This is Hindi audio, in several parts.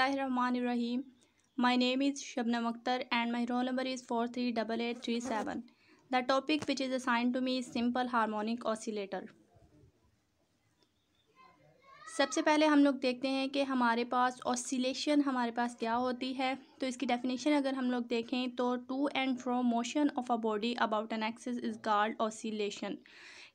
बसमीम my name is Shabnam Akhtar and my roll number is four three double eight three seven the topic which is assign to me is simple harmonic oscillator सबसे पहले हम लोग देखते हैं कि हमारे पास ऑसिलेशन हमारे पास क्या होती है तो इसकी डेफिनेशन अगर हम लोग देखें तो to and fro motion of a body about an axis is called oscillation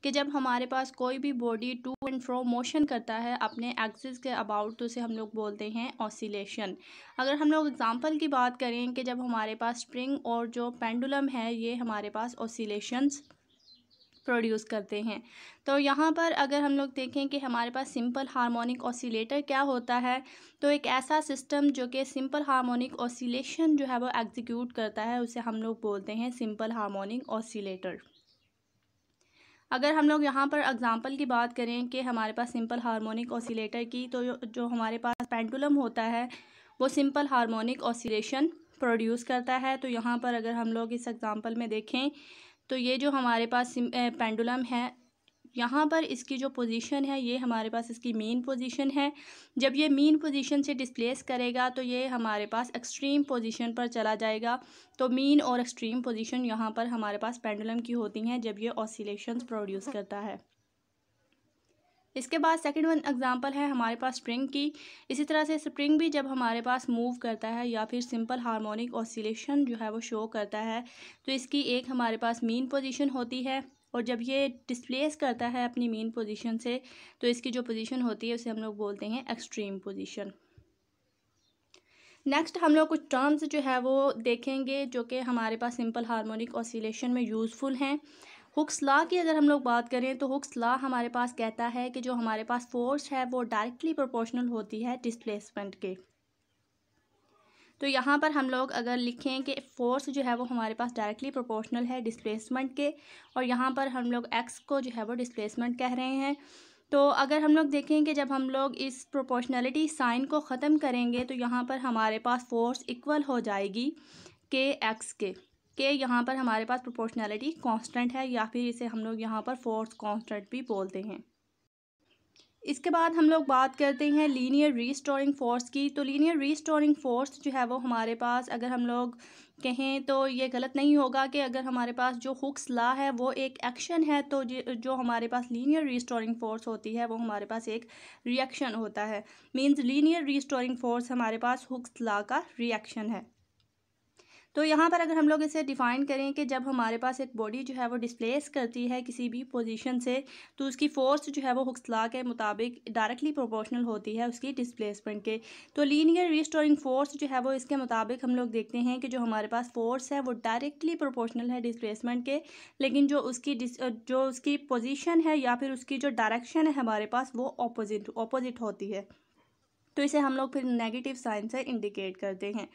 कि जब हमारे पास कोई भी body to and fro motion करता है अपने एक्सिस के अबाउट तो उसे हम लोग बोलते हैं ऑसिलेशन अगर हम लोग एग्ज़ाम्पल की बात करें कि जब हमारे पास स्प्रिंग और जो पेंडुलम है ये हमारे पास ऑसिलेशंस प्रोड्यूस करते हैं तो यहाँ पर अगर हम लोग देखें कि हमारे पास सिंपल हार्मोनिक ऑसिलेटर क्या होता है तो एक ऐसा सिस्टम जो कि सिंपल हार्मोनिक ऑसिलेशन जो है वो एग्जीक्यूट करता है उसे हम लोग बोलते हैं सिंपल हार्मोनिक ऑसिलेटर अगर हम लोग यहाँ पर एग्ज़ाम्पल की बात करें कि हमारे पास सिंपल हार्मोनिक ऑसिलेटर की तो जो हमारे पास पेंडुलम होता है वो सिंपल हार्मोनिक ऑसिलेशन प्रोड्यूस करता है तो यहाँ पर अगर हम लोग इस एग्ज़ाम्पल में देखें तो ये जो हमारे पास पेंडुलम है यहाँ पर इसकी जो पोजीशन है ये हमारे पास इसकी मेन पोजीशन है जब ये मेन पोजीशन से डिस्प्लेस करेगा तो ये हमारे पास एक्सट्रीम पोजीशन पर चला जाएगा तो मेन और एक्सट्रीम पोजीशन यहाँ पर हमारे पास पेंडुलम की होती हैं जब ये ऑसिलेशन प्रोड्यूस करता है इसके बाद सेकंड वन एग्जांपल है हमारे पास स्प्रिंग की इसी तरह से स्प्रिंग भी जब हमारे पास मूव करता है या फिर सिंपल हार्मोनिक ऑसिलेशन जो है वो शो करता है तो इसकी एक हमारे पास मेन पोजीशन होती है और जब ये डिस्प्लेस करता है अपनी मेन पोजीशन से तो इसकी जो पोजीशन होती है उसे हम लोग बोलते हैं एक्सट्रीम पोजीशन नेक्स्ट हम लोग कुछ टर्म्स जो है वो देखेंगे जो कि हमारे पास सिंपल हारमोनिक ऑसिलेशन में यूज़फुल हैं हुक्स ला की अगर हम लोग बात करें तो हुक्स ला हमारे पास कहता है कि जो हमारे पास फोर्स है वो डायरेक्टली प्रोपोर्शनल होती है डिस्प्लेसमेंट के तो यहाँ पर हम लोग अगर लिखें कि फोर्स जो है वो हमारे पास डायरेक्टली प्रोपोर्शनल है डिस्प्लेसमेंट के और यहाँ पर हम लोग एक्स को जो है वो डिस्प्लेसमेंट कह रहे हैं तो अगर हम लोग देखें कि जब हम लोग इस प्रोपोर्शनलिटी साइन को ख़त्म करेंगे तो यहाँ पर हमारे पास फोर्स इक्वल हो जाएगी के एक्स के के यहाँ पर हमारे पास प्रोपोर्शनलिटी कांस्टेंट है या फिर इसे हम लोग यहाँ पर फोर्स कांस्टेंट भी बोलते हैं इसके बाद हम लोग बात करते हैं लीनियर रीस्टोरिंग फोर्स की तो लीनियर रीस्टोरिंग फोर्स जो है वो हमारे पास अगर हम लोग कहें तो ये गलत नहीं होगा कि अगर हमारे पास जो हुक्स ला है वो एक एक्शन है तो जो हमारे पास लीनियर रीस्टोरिंग फोर्स होती है वो हमारे पास एक रिएक्शन होता है मींस लीनियर रीस्टोरिंग फोर्स हमारे पास हुक्स ला का रिएक्शन है तो यहाँ पर अगर हम लोग इसे डिफ़ाइन करें कि जब हमारे पास एक बॉडी जो है वो डिस्प्लेस करती है किसी भी पोजीशन से तो उसकी फ़ोर्स जो है वो हुक्सला के मुताबिक डायरेक्टली प्रोपोर्शनल होती है उसकी डिस्प्लेसमेंट के तो लीनियर रिस्टोरिंग फ़ोर्स जो है वो इसके मुताबिक हम लोग देखते हैं कि जो हमारे पास फ़ोर्स है वो डायरेक्टली प्रोपोर्शनल है डिसप्लेसमेंट के लेकिन जो उसकी जो उसकी पोजिशन है या फिर उसकी जो डायरेक्शन है हमारे पास वो ऑपोजिट ऑपोजिट होती है तो इसे हम लोग फिर नेगेटिव साइन से इंडिकेट करते हैं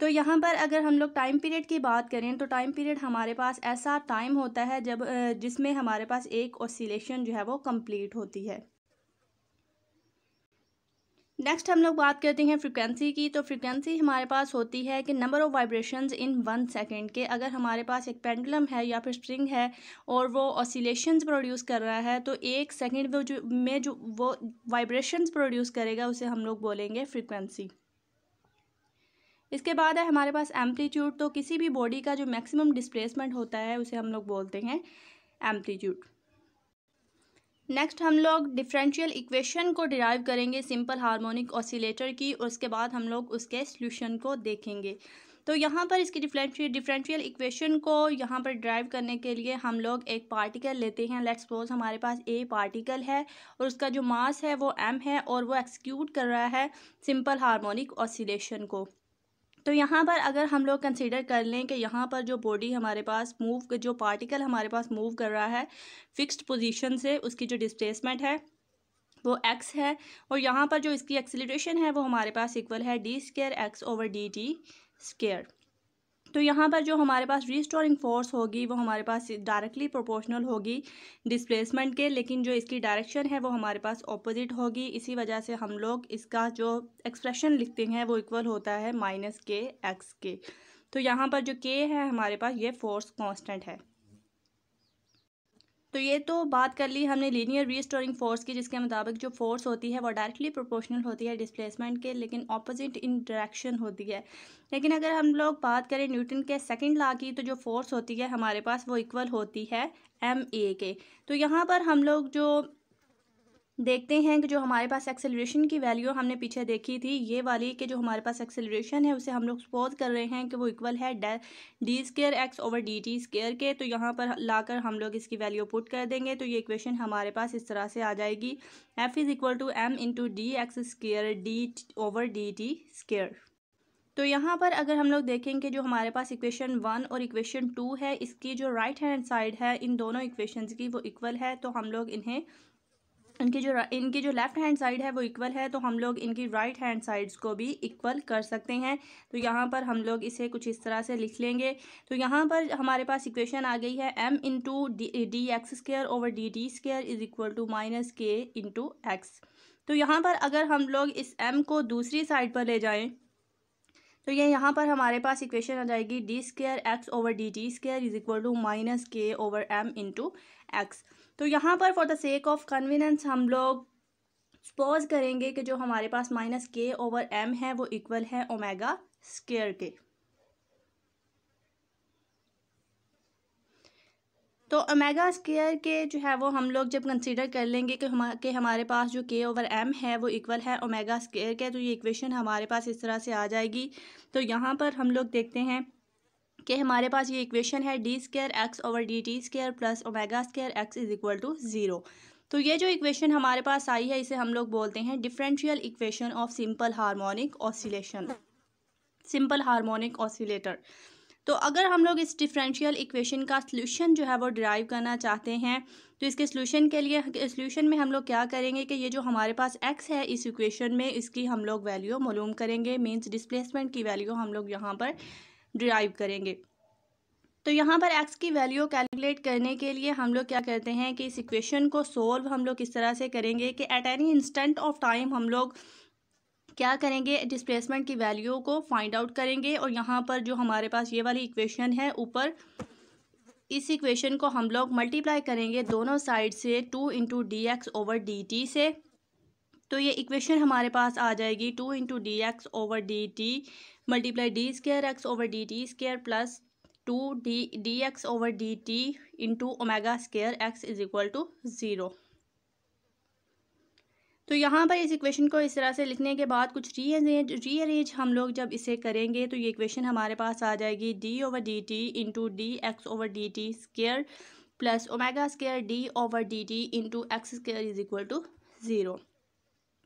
तो यहाँ पर अगर हम लोग टाइम पीरियड की बात करें तो टाइम पीरियड हमारे पास ऐसा टाइम होता है जब जिसमें हमारे पास एक ऑसिलेशन जो है वो कंप्लीट होती है नेक्स्ट हम लोग बात करते हैं फ्रिक्वेंसी की तो फ्रिक्वेंसी हमारे पास होती है कि number of vibrations in one second के अगर हमारे पास एक पेंडुलम है या फिर स्ट्रिंग है और वो ऑसिलेशंस प्रोड्यूस कर रहा है तो एक सेकंड वो जो में जो वो वाइब्रेशंस प्रोड्यूस करेगा उसे हम लोग बोलेंगे फ्रिक्वेंसी इसके बाद है हमारे पास एम्पलीट्यूड तो किसी भी बॉडी का जो मैक्सिमम डिस्प्लेसमेंट होता है उसे हम लोग बोलते हैं एम्पलीट्यूड नेक्स्ट हम लोग डिफरेंशियल इक्वेशन को डिराइव करेंगे सिंपल हार्मोनिक ऑसिलेटर की और उसके बाद हम लोग उसके सोल्यूशन को देखेंगे तो यहाँ पर इसकी डिफरेंशियल डिफरेंशियल इक्वेशन को यहाँ पर ड्राइव करने के लिए हम लोग एक पार्टिकल लेते हैं लेट्स सपोज हमारे पास ए पार्टिकल है और उसका जो मास है वो एम है और वो एक्सक्यूट कर रहा है सिंपल हार्मोनिक ऑसिलेशन को तो यहाँ पर अगर हम लोग कंसिडर कर लें कि यहाँ पर जो बॉडी हमारे पास मूव जो पार्टिकल हमारे पास मूव कर रहा है फिक्स्ड पोजीशन से उसकी जो डिस्प्लेसमेंट है वो एक्स है और यहाँ पर जो इसकी एक्सीलरेशन है वो हमारे पास इक्वल है D square X over D T square तो यहाँ पर जो हमारे पास रिस्टोरिंग फोर्स होगी वो हमारे पास डायरेक्टली प्रोपोर्शनल होगी डिस्प्लेसमेंट के लेकिन जो इसकी डायरेक्शन है वो हमारे पास ऑपोजिट होगी इसी वजह से हम लोग इसका जो एक्सप्रेशन लिखते हैं वो इक्वल होता है माइनस के एक्स के तो यहाँ पर जो के है हमारे पास ये फोर्स कॉन्स्टेंट है तो ये तो बात कर ली हमने लीनियर रीस्टोरिंग फोर्स की जिसके मुताबिक जो फोर्स होती है वो डायरेक्टली प्रोपोर्शनल होती है डिस्प्लेसमेंट के लेकिन ऑपोजिट इन डायरेक्शन होती है लेकिन अगर हम लोग बात करें न्यूटन के सेकंड लॉ की तो जो फोर्स होती है हमारे पास वो इक्वल होती है एम ए के तो यहाँ पर हम लोग जो देखते हैं कि जो हमारे पास एक्सेलरेशन की वैल्यू हमने पीछे देखी थी ये वाली कि जो हमारे पास एक्सेलरेशन है उसे हम लोग सपोज कर रहे हैं कि वो इक्वल है D square X over D T square के तो यहाँ पर लाकर हम लोग इसकी वैल्यू पुट कर देंगे तो ये इक्वेशन हमारे पास इस तरह से आ जाएगी F is equal to M into D X square D over D T square तो यहाँ पर अगर हम लोग देखेंगे जो हमारे पास इक्वेशन वन और इक्वेशन टू है इसकी जो राइट हैंड साइड है इन दोनों इक्वेशंस की वो इक्वल है तो हम लोग इन्हें इनकी जो इनकी जो लेफ़्ट हैंड साइड है वो इक्वल है तो हम लोग इनकी राइट हैंड साइड्स को भी इक्वल कर सकते हैं तो यहाँ पर हम लोग इसे कुछ इस तरह से लिख लेंगे तो यहाँ पर हमारे पास इक्वेशन आ गई है m into D D X square over D D square is equal to minus K into X तो यहाँ पर अगर हम लोग इस m को दूसरी साइड पर ले जाएँ तो ये यहाँ पर हमारे पास इक्वेशन आ जाएगी D square X over D T square is equal to minus K over M into X तो यहाँ पर for the sake of convenience हम लोग सपोज करेंगे कि जो हमारे पास माइनस के ओवर एम है वो इक्वल है ओमेगा स्केयर के तो ओमेगा स्केयर के जो है वो हम लोग जब कंसीडर कर लेंगे कि हम के हमारे पास जो के ओवर एम है वो इक्वल है ओमेगा स्केयर के तो ये इक्वेशन हमारे पास इस तरह से आ जाएगी तो यहाँ पर हम लोग देखते हैं कि हमारे पास ये इक्वेशन है D square X over D T square plus omega square X is equal to zero तो ये जो इक्वेशन हमारे पास आई है इसे हम लोग बोलते हैं differential equation of simple harmonic oscillation simple harmonic oscillator तो अगर हम लोग इस डिफरेंशियल इक्वेशन का सोल्यूशन जो है वो डिराइव करना चाहते हैं तो इसके सोल्यूशन के लिए सोल्यूशन में हम लोग क्या करेंगे कि ये जो हमारे पास एक्स है इस इक्वेशन में इसकी हम लोग वैल्यू मालूम करेंगे मींस डिस्प्लेसमेंट की वैल्यू हम लोग यहाँ पर ड्राइव करेंगे तो यहाँ पर एक्स की वैल्यू कैलकुलेट करने के लिए हम लोग क्या करते हैं कि इस इक्वेशन को सोल्व हम लोग किस तरह से करेंगे कि at any instant of time हम लोग क्या करेंगे डिस्प्लेसमेंट की वैल्यू को फाइंड आउट करेंगे और यहाँ पर जो हमारे पास ये वाली इक्वेशन है ऊपर इस इक्वेशन को हम लोग मल्टीप्लाई करेंगे दोनों साइड से two into D X over D T से तो ये इक्वेशन हमारे पास आ जाएगी two into D X over D T multiply D square X over D T square plus two D D X over D T into omega square X is equal to zero तो यहाँ पर इस इक्वेशन को इस तरह से लिखने के बाद कुछ रीअरेंज रीअरेंज हम लोग जब इसे करेंगे तो ये इक्वेशन हमारे पास आ जाएगी D over D T into D X over D T square plus omega square D over D T into X square is equal to zero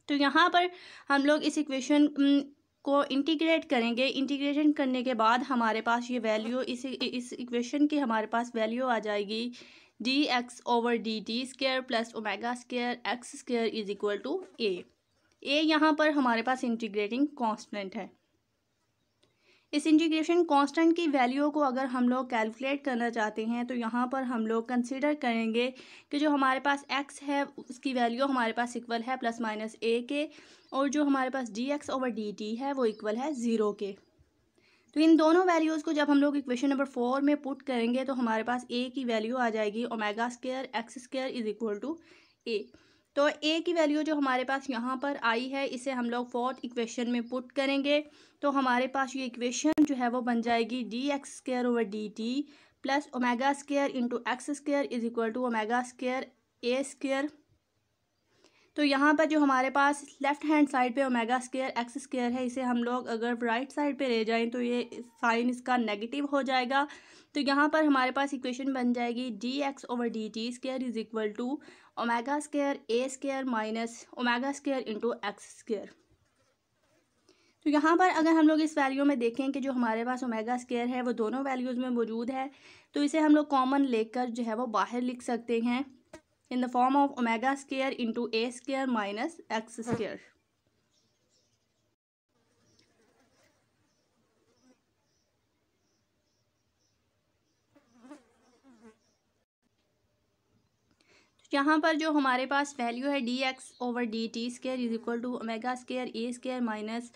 तो यहाँ पर हम लोग इस इक्वेशन को इंटीग्रेट करेंगे इंटीग्रेशन करने के बाद हमारे पास ये वैल्यू इस इस इक्वेशन की हमारे पास वैल्यू आ जाएगी D X over D T square plus omega square X square is equal to A A यहाँ पर हमारे पास इंटीग्रेटिंग कांस्टेंट है इस इंटीग्रेशन कांस्टेंट की वैल्यू को अगर हम लोग कैलकुलेट करना चाहते हैं तो यहाँ पर हम लोग कंसिडर करेंगे कि जो हमारे पास एक्स है उसकी वैल्यू हमारे पास इक्वल है प्लस माइनस ए के और जो हमारे पास D X over D T है वो इक्वल है ज़ीरो के तो इन दोनों वैल्यूज़ को जब हम लोग इक्वेशन नंबर फोर में पुट करेंगे तो हमारे पास ए की वैल्यू आ जाएगी omega square X square is equal to A तो ए की वैल्यू जो हमारे पास यहाँ पर आई है इसे हम लोग फोर्थ इक्वेशन में पुट करेंगे तो हमारे पास ये इक्वेशन जो है वो बन जाएगी D X square over D T plus omega square into X square is equal to omega square A square तो यहाँ पर जो हमारे पास लेफ्ट हैंड साइड पे ओमेगा स्केयर एक्स स्केयर है इसे हम लोग अगर राइट साइड पे ले जाएं तो ये साइन इसका नेगेटिव हो जाएगा तो यहाँ पर हमारे पास इक्वेशन बन जाएगी D X over D T square is equal to omega square A square minus omega square into X square तो यहाँ पर अगर हम लोग इस वैल्यू में देखें कि जो हमारे पास ओमेगा स्केयर है वो दोनों वैल्यूज़ में मौजूद है तो इसे हम लोग कॉमन लेकर जो है वो बाहर लिख सकते हैं in the form of omega square into A square minus X square यहाँ पर जो हमारे पास वैल्यू है D X over D T square is equal to omega square A square minus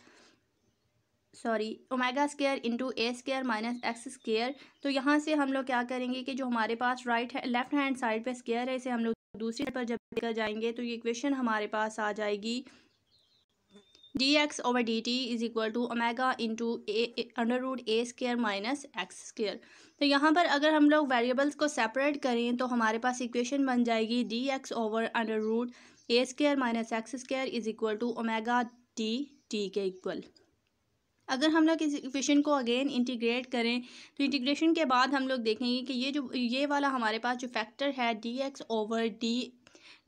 sorry omega square into A square minus X square तो यहाँ से हम लोग क्या करेंगे कि जो हमारे पास राइट है लेफ्ट हैंड साइड पे स्केयर है इसे हम लोग दूसरी पर जब लेकर जाएंगे तो ये इक्वेशन हमारे पास आ जाएगी D X over D T is equal to omega into A under root A square minus X square तो यहाँ पर अगर हम लोग वेरिएबल्स को सेपरेट करें तो हमारे पास इक्वेशन बन जाएगी D X over under root A square minus X square is equal to omega D T के इक्वल अगर हम लोग इस इक्वेशन को अगेन इंटीग्रेट करें तो इंटीग्रेशन के बाद हम लोग देखेंगे कि ये जो ये वाला हमारे पास जो फैक्टर है D X over D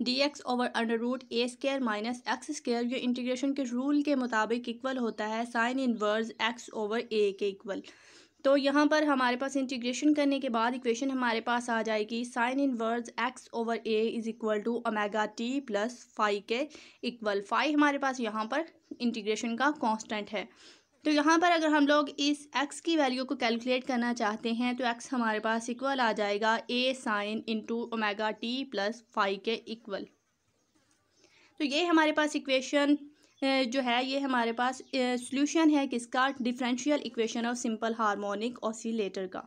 D X over under root A square minus X square ये इंटीग्रेशन के रूल के मुताबिक इक्वल होता है sine inverse X over A के इक्वल तो यहाँ पर हमारे पास इंटीग्रेशन करने के बाद इक्वेशन हमारे पास आ जाएगी sine inverse X over A is equal to omega T plus phi के इक्वल फाइव हमारे पास यहाँ पर इंटीग्रेशन का कांस्टेंट है तो यहाँ पर अगर हम लोग इस x की वैल्यू को कैलकुलेट करना चाहते हैं तो x हमारे पास इक्वल आ जाएगा a sine into omega T plus phi के इक्वल तो ये हमारे पास इक्वेशन जो है ये हमारे पास सोल्यूशन है किसका differential equation of simple harmonic oscillator का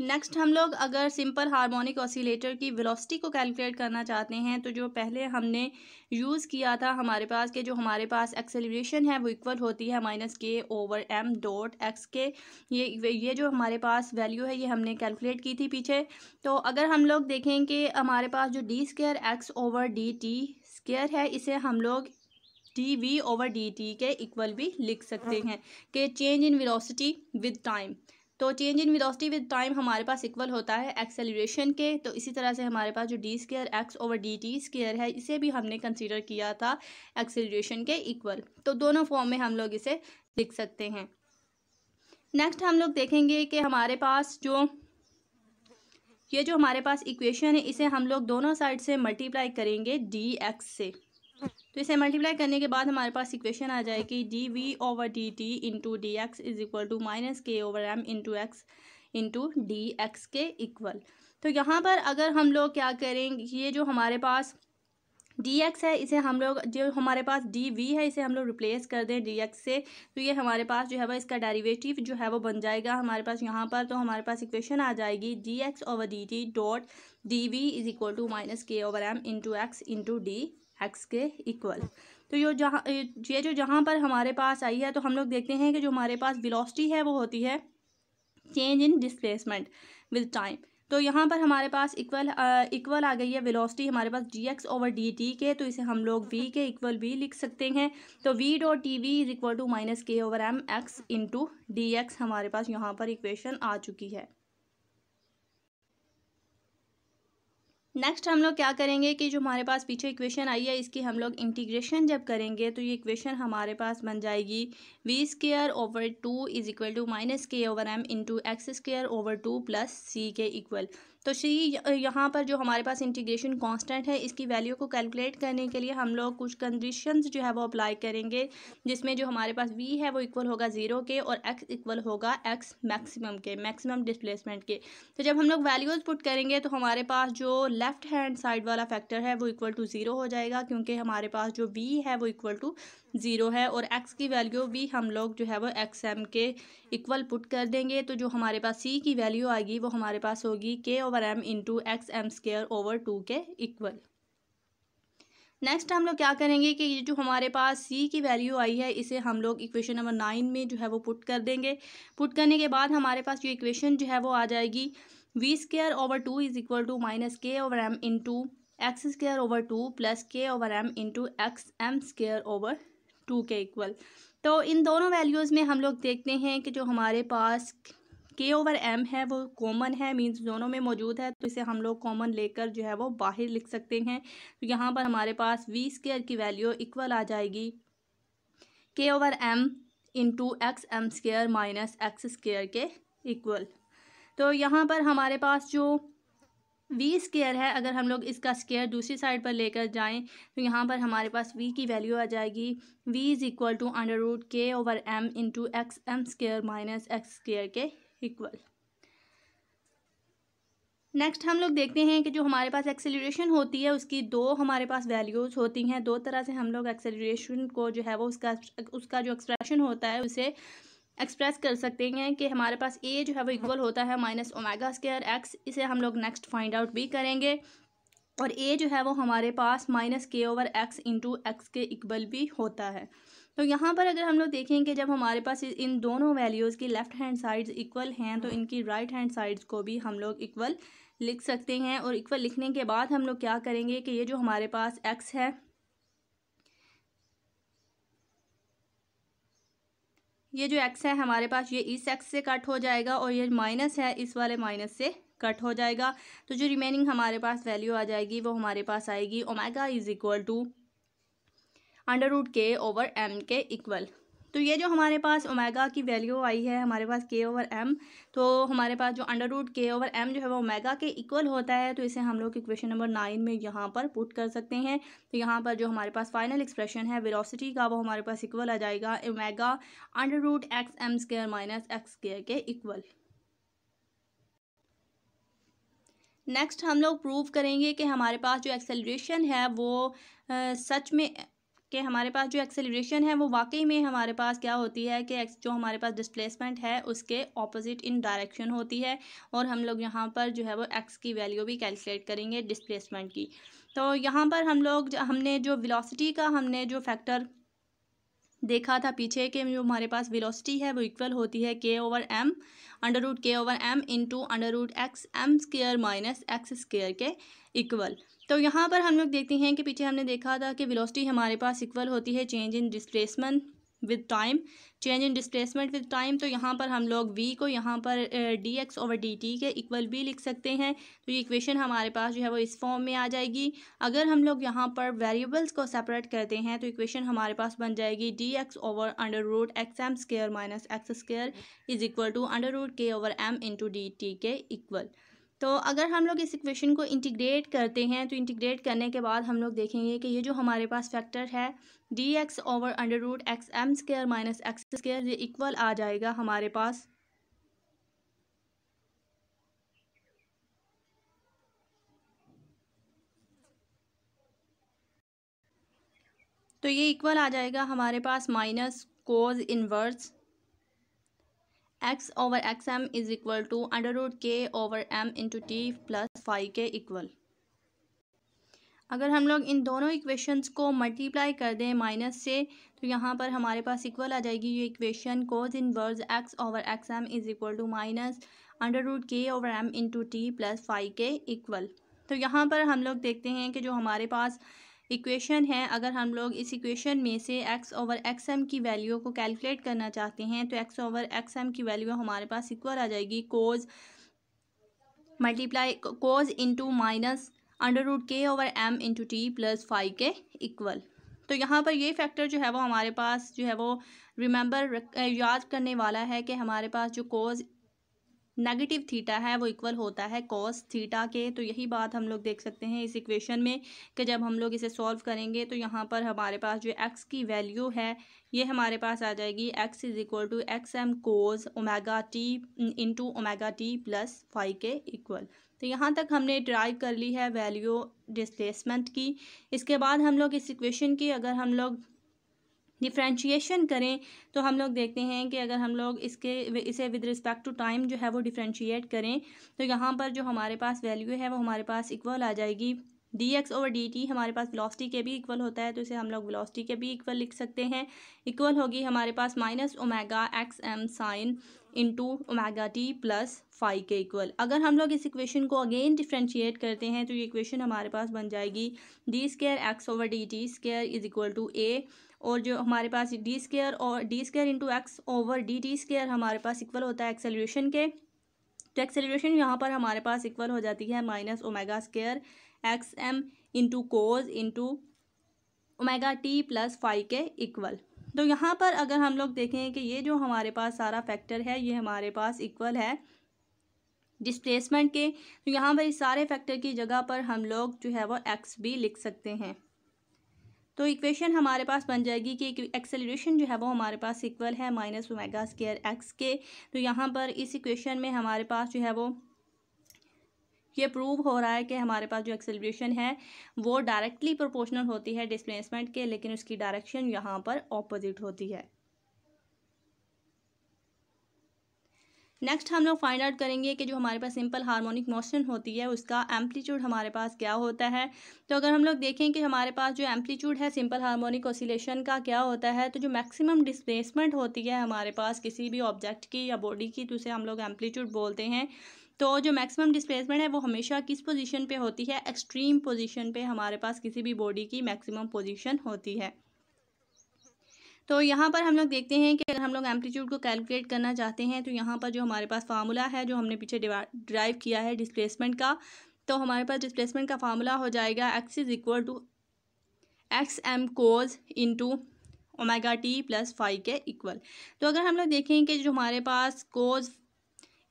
नेक्स्ट हम लोग अगर सिंपल हार्मोनिक ऑसिलेटर की वेलोसिटी को कैलकुलेट करना चाहते हैं तो जो पहले हमने यूज़ किया था हमारे पास के जो हमारे पास एक्सेलरेशन है वो इक्वल होती है minus K over M dot x के ये ये जो हमारे पास वैल्यू है ये हमने कैलकुलेट की थी पीछे तो अगर हम लोग देखें कि हमारे पास जो D square X over D T square है इसे हम लोग D V over D T के इक्वल भी लिख सकते हैं कि change in velocity with time तो change in velocity with time हमारे पास इक्वल होता है एक्सेलरेशन के तो इसी तरह से हमारे पास जो D square X over D T square है इसे भी हमने कंसीडर किया था एक्सेलरेशन के इक्वल तो दोनों फॉर्म में हम लोग इसे लिख सकते हैं नेक्स्ट हम लोग देखेंगे कि हमारे पास जो ये जो हमारे पास इक्वेशन है इसे हम लोग दोनों साइड से मल्टीप्लाई करेंगे डी एक्स से तो इसे मल्टीप्लाई करने के बाद हमारे पास इक्वेशन आ जाएगी D V over D T into D X is equal to minus K over M into X into D X के इक्वल तो यहाँ पर अगर हम लोग क्या करें ये जो हमारे पास डी एक्स है इसे हम लोग जो हमारे पास डी वी है इसे हम लोग रिप्लेस कर दें डी एक्स से तो ये हमारे पास जो है वो इसका डेरिवेटिव जो है वो बन जाएगा हमारे पास यहाँ पर तो हमारे पास इक्वेशन आ जाएगी D X over D T dot D V is equal to minus K over M into X into D X के इक्वल तो ये जहाँ ये जो जहाँ पर हमारे पास आई है तो हम लोग देखते हैं कि जो हमारे पास वेलोसिटी है वो होती है change in displacement with time तो यहाँ पर हमारे पास इक्वल इक्वल आ गई है वेलोसिटी हमारे पास D X over D T के तो इसे हम लोग वी के इक्वल भी लिख सकते हैं तो V dot T V is equal to minus K over M X into D X हमारे पास यहाँ पर इक्वेशन आ चुकी है नेक्स्ट हम लोग क्या करेंगे कि जो हमारे पास पीछे इक्वेशन आई है इसकी हम लोग इंटीग्रेशन जब करेंगे तो ये इक्वेशन हमारे पास बन जाएगी V square over two is equal to minus K over M into X square over two plus C के इक्वल तो श्री यहाँ पर जो हमारे पास इंटीग्रेशन कांस्टेंट है इसकी वैल्यू को कैलकुलेट करने के लिए हम लोग कुछ कंडीशंस जो है वो अप्लाई करेंगे जिसमें जो हमारे पास वी है वो इक्वल होगा ज़ीरो के और एक्स इक्वल होगा एक्स मैक्सिमम के मैक्सिमम डिस्प्लेसमेंट के तो जब हम लोग वैल्यूज़ पुट करेंगे तो हमारे पास जो लेफ्ट हैंड साइड वाला फैक्टर है वो इक्वल टू ज़ीरो हो जाएगा क्योंकि हमारे पास जो वी है वो इक्वल टू ज़ीरो है और एक्स की वैल्यू भी हम लोग जो है वो एक्स एम के इक्वल पुट कर देंगे तो जो हमारे पास सी की वैल्यू आएगी वो हमारे पास होगी K over M into X M square over two के इक्वल नेक्स्ट हम लोग क्या करेंगे कि ये जो हमारे पास सी की वैल्यू आई है इसे हम लोग इक्वेशन नंबर नाइन में जो है वो पुट कर देंगे पुट करने के बाद हमारे पास जो इक्वेशन जो है वो आ जाएगी V square over two is equal to minus K over M into X square over two plus K over M into X M square over two के इक्वल तो इन दोनों वैल्यूज़ में हम लोग देखते हैं कि जो हमारे पास के ओवर एम है वो कॉमन है मींस दोनों में मौजूद है तो इसे हम लोग कॉमन लेकर जो है वो बाहर लिख सकते हैं तो यहाँ पर हमारे पास वी स्केयर की वैल्यू इक्वल आ जाएगी K over M into X M square minus X square के इक्वल तो यहाँ पर हमारे पास जो वी स्केयर है अगर हम लोग इसका स्केयर दूसरी साइड पर लेकर जाएं तो यहाँ पर हमारे पास वी की वैल्यू आ जाएगी V is equal to under root K over M into X M square minus X square के इक्वल नेक्स्ट हम लोग देखते हैं कि जो हमारे पास एक्सेलरेशन होती है उसकी दो हमारे पास वैल्यूज़ होती हैं दो तरह से हम लोग एक्सेलरेशन को जो है वो उसका उसका जो एक्सप्रेशन होता है उसे एक्सप्रेस कर सकते हैं कि हमारे पास ए जो है वो इक्वल होता है माइनस ओमेगा स्क्वायर एक्स इसे हम लोग नेक्स्ट फाइंड आउट भी करेंगे और ए जो है वो हमारे पास minus K over X into X के इक्वल भी होता है तो यहाँ पर अगर हम लोग देखेंगे जब हमारे पास इन दोनों वैल्यूज़ की लेफ़्ट हैंड साइड्स इक्वल हैं तो इनकी राइट हैंड साइड्स को भी हम लोग इक्वल लिख सकते हैं और इक्वल लिखने के बाद हम लोग क्या करेंगे कि ये जो हमारे पास एक्स है ये जो एक्स है हमारे पास ये इस एक्स से कट हो जाएगा और ये माइनस है इस वाले माइनस से कट हो जाएगा तो जो रिमेनिंग हमारे पास वैल्यू आ जाएगी वो हमारे पास आएगी omega is equal to under root K over M के इक्वल तो ये जो हमारे पास ओमेगा की वैल्यू आई है हमारे पास के ओवर एम तो हमारे पास जो under root K over M जो है वो ओमेगा के इक्वल होता है तो इसे हम लोग इक्वेशन नंबर नाइन में यहाँ पर पुट कर सकते हैं तो यहाँ पर जो हमारे पास फाइनल एक्सप्रेशन है वेलोसिटी का वो हमारे पास इक्वल आ जाएगा omega under root X M square minus X square के इक्वल नेक्स्ट हम लोग प्रूव करेंगे कि हमारे पास जो एक्सेलरेशन है वो आ, सच में कि हमारे पास जो एक्सेलरेशन है वो वाकई में हमारे पास क्या होती है कि जो हमारे पास डिस्प्लेसमेंट है उसके ऑपोजिट इन डायरेक्शन होती है और हम लोग यहाँ पर जो है वो एक्स की वैल्यू भी कैलकुलेट करेंगे डिस्प्लेसमेंट की तो यहाँ पर हम लोग हमने जो विलासिटी का हमने जो फैक्टर देखा था पीछे के जो हमारे पास वेलोसिटी है वो इक्वल होती है K over M under root K over M into under root X M square minus X square के इक्वल तो यहाँ पर हम लोग देखते हैं कि पीछे हमने देखा था कि वेलोसिटी हमारे पास इक्वल होती है change in displacement with time change in displacement with time तो यहाँ पर हम लोग वी को यहाँ पर D X over D T के इक्वल भी लिख सकते हैं तो ये इक्वेशन हमारे पास जो है वो इस फॉर्म में आ जाएगी अगर हम लोग यहाँ पर वेरिएबल्स को सेपरेट करते हैं तो इक्वेशन हमारे पास बन जाएगी D X over under root X M square minus X square is equal to under root K over M into D T के इक्वल तो अगर हम लोग इस इक्वेशन को इंटीग्रेट करते हैं तो इंटीग्रेट करने के बाद हम लोग देखेंगे कि ये जो हमारे पास फैक्टर है D X over under root X M square minus X square ये इक्वल आ जाएगा हमारे पास तो ये इक्वल आ जाएगा हमारे पास minus cos inverse X over X M is equal to under root K over M into T plus phi के इक्वल अगर हम लोग इन दोनों इक्वेशंस को मल्टीप्लाई कर दें माइनस से तो यहाँ पर हमारे पास इक्वल आ जाएगी ये equation cos inverse X over X M is equal to minus under root K over M into T plus phi के इक्वल तो यहाँ पर हम लोग देखते हैं कि जो हमारे पास इक्वेशन है अगर हम लोग इस इक्वेशन में से एक्स ओवर एक्स एम की वैल्यू को कैलकुलेट करना चाहते हैं तो एक्स ओवर एक्स एम की वैल्यू हमारे पास इक्वल आ जाएगी cos multiply cos into minus under root K over M into T plus phi के इक्वल तो यहाँ पर ये फैक्टर जो है वो हमारे पास जो है वो रिमेंबर याद करने वाला है कि हमारे पास जो कोज नेगेटिव थीटा है वो इक्वल होता है कॉस थीटा के तो यही बात हम लोग देख सकते हैं इस इक्वेशन में कि जब हम लोग इसे सॉल्व करेंगे तो यहाँ पर हमारे पास जो एक्स की वैल्यू है ये हमारे पास आ जाएगी X is equal to X M cos omega T into omega T plus phi के इक्वल तो यहाँ तक हमने ड्राइव कर ली है वैल्यू डिस्प्लेसमेंट की इसके बाद हम लोग इस इक्वेशन की अगर हम लोग डिफ्रेंशिएशन करें तो हम लोग देखते हैं कि अगर हम लोग इसके इसे विद रिस्पेक्ट टू टाइम जो है वो डिफ्रेंशिएट करें तो यहाँ पर जो हमारे पास वैल्यू है वो हमारे पास इक्वल आ जाएगी D X over D T हमारे पास वेलोसिटी के भी इक्वल होता है तो इसे हम लोग वेलोसिटी के भी इक्वल लिख सकते हैं इक्वल होगी हमारे पास minus omega X M sine into omega T plus phi के इक्वल अगर हम लोग इस इक्वेशन को अगेन डिफ्रेंशिएट करते हैं तो ये इक्वेशन हमारे पास बन जाएगी D square X over D T square is equal to A और जो हमारे पास डी स्केयर और D square into X over D T square हमारे पास इक्वल होता है एक्सेलरेशन के तो एक्सेलरेशन यहाँ पर हमारे पास इक्वल हो जाती है minus omega square X M into cos into omega T plus phi के इक्वल तो यहाँ पर अगर हम लोग देखें कि ये जो हमारे पास सारा फैक्टर है ये हमारे पास इक्वल है डिस्प्लेसमेंट के तो यहाँ पर इस सारे फैक्टर की जगह पर हम लोग जो है वो एक्स भी लिख सकते हैं तो इक्वेशन हमारे पास बन जाएगी कि एक्सेलरेशन जो है वो हमारे पास इक्वल है माइनस ओमेगा स्केयर एक्स के तो यहाँ पर इस इक्वेशन में हमारे पास जो है वो ये प्रूव हो रहा है कि हमारे पास जो एक्सेलरेशन है वो डायरेक्टली प्रोपोर्शनल होती है डिस्प्लेसमेंट के लेकिन उसकी डायरेक्शन यहाँ पर ऑपोजिट होती है नेक्स्ट हम लोग फाइंड आउट करेंगे कि जो हमारे पास सिंपल हार्मोनिक मोशन होती है उसका एम्पलीट्यूड हमारे पास क्या होता है तो अगर हम लोग देखें कि हमारे पास जो एम्पलीट्यूड है सिंपल हार्मोनिक ओसिलेशन का क्या होता है तो जो मैक्सिमम डिस्प्लेसमेंट होती है हमारे पास किसी भी ऑब्जेक्ट की या बॉडी की तो उसे हम लोग एम्पलीट्यूड बोलते हैं तो जो मैक्सिमम डिस्प्लेसमेंट है वो हमेशा किस पोजीशन पे होती है एक्सट्रीम पोजीशन पे हमारे पास किसी भी बॉडी की मैक्सिमम पोजीशन होती है तो यहाँ पर हम लोग देखते हैं कि अगर हम लोग एम्पलीट्यूड को कैलकुलेट करना चाहते हैं तो यहाँ पर जो हमारे पास फार्मूला है जो हमने पीछे ड्राइव किया है डिस्प्लेसमेंट का तो हमारे पास डिस्प्लेसमेंट का फार्मूला हो जाएगा X is equal to X M cos into omega T plus phi के इक्वल तो अगर हम लोग देखें कि जो हमारे पास cos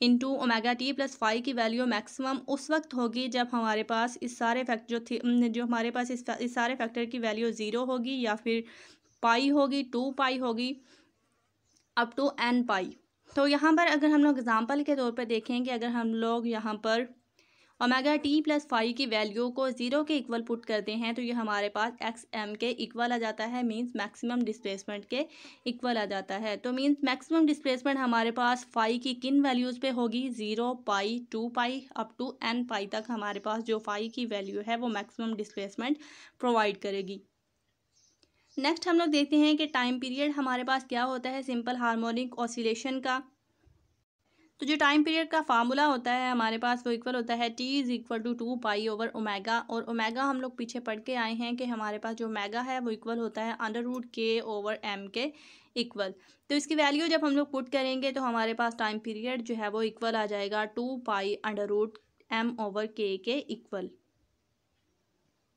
into omega T plus phi की वैल्यू मैक्सिमम उस वक्त होगी जब हमारे पास इस सारे फैक्ट जो थी जो हमारे पास इस, इस सारे फैक्टर की वैल्यू ज़ीरो होगी या फिर पाई होगी टू पाई होगी अप टू एन पाई तो यहाँ पर अगर हम लोग एग्ज़ाम्पल के तौर पर देखें कि अगर हम लोग यहाँ पर ओमेगा टी प्लस फाइव की वैल्यू को जीरो के इक्वल पुट करते हैं तो ये हमारे पास एक्स एम के इक्वल आ जाता है मींस मैक्सिमम डिस्प्लेसमेंट के इक्वल आ जाता है तो मींस मैक्सिमम डिस्प्लेसमेंट हमारे पास फाइव की किन वैल्यूज़ पे होगी zero pi two pi up to N pi तक हमारे पास जो फाइव की वैल्यू है वो मैक्सिमम डिस्प्लेसमेंट प्रोवाइड करेगी नेक्स्ट हम लोग देखते हैं कि टाइम पीरियड हमारे पास क्या होता है सिंपल हारमोनिक ऑसिलेशन का तो जो टाइम पीरियड का फार्मूला होता है हमारे पास वो इक्वल होता है T is equal to two pi over omega और ओमेगा हम लोग पीछे पढ़ के आए हैं कि हमारे पास जो ओमेगा है वो इक्वल होता है under root K over M के इक्वल तो इसकी वैल्यू जब हम लोग पुट करेंगे तो हमारे पास टाइम पीरियड जो है वो इक्वल आ जाएगा two pi under root M over K के इक्वल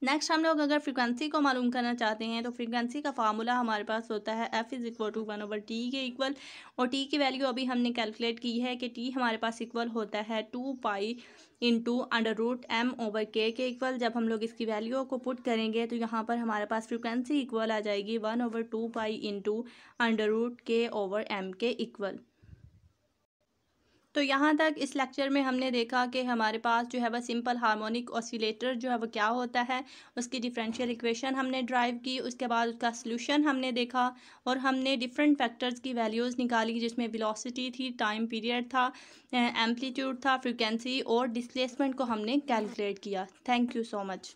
नेक्स्ट हम लोग अगर फ्रीक्वेंसी को मालूम करना चाहते हैं तो फ्रीक्वेंसी का फार्मूला हमारे पास होता है F is equal to one over T के इक्वल और टी की वैल्यू अभी हमने कैलकुलेट की है कि टी हमारे पास इक्वल होता है two pi into under root M over K के इक्वल जब हम लोग इसकी वैल्यू को पुट करेंगे तो यहाँ पर हमारे पास फ्रिक्वेंसी इक्वल आ जाएगी one over two pi into under root K over M के इक्वल तो यहाँ तक इस लेक्चर में हमने देखा कि हमारे पास जो है वह सिंपल हार्मोनिक ऑसिलेटर जो है वो क्या होता है उसकी डिफरेंशियल इक्वेशन हमने ड्राइव की उसके बाद उसका सोल्यूशन हमने देखा और हमने डिफरेंट फैक्टर्स की वैल्यूज़ निकाली जिसमें वेलोसिटी थी टाइम पीरियड था एम्पलीट्यूड था फ्रिक्वेंसी और डिस्प्लेसमेंट को हमने कैलकुलेट किया थैंक यू सो मच